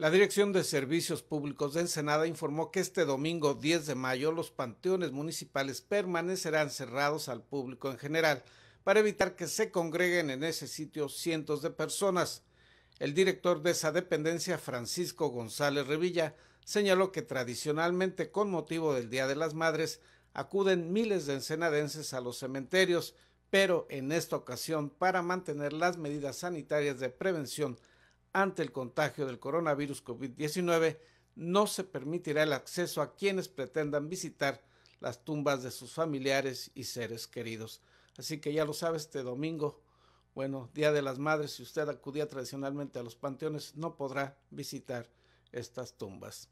La Dirección de Servicios Públicos de Ensenada informó que este domingo 10 de mayo los panteones municipales permanecerán cerrados al público en general para evitar que se congreguen en ese sitio cientos de personas. El director de esa dependencia, Francisco González Revilla, señaló que tradicionalmente con motivo del Día de las Madres acuden miles de ensenadenses a los cementerios, pero en esta ocasión para mantener las medidas sanitarias de prevención ante el contagio del coronavirus COVID-19, no se permitirá el acceso a quienes pretendan visitar las tumbas de sus familiares y seres queridos. Así que ya lo sabe, este domingo, bueno, Día de las Madres, si usted acudía tradicionalmente a los panteones, no podrá visitar estas tumbas.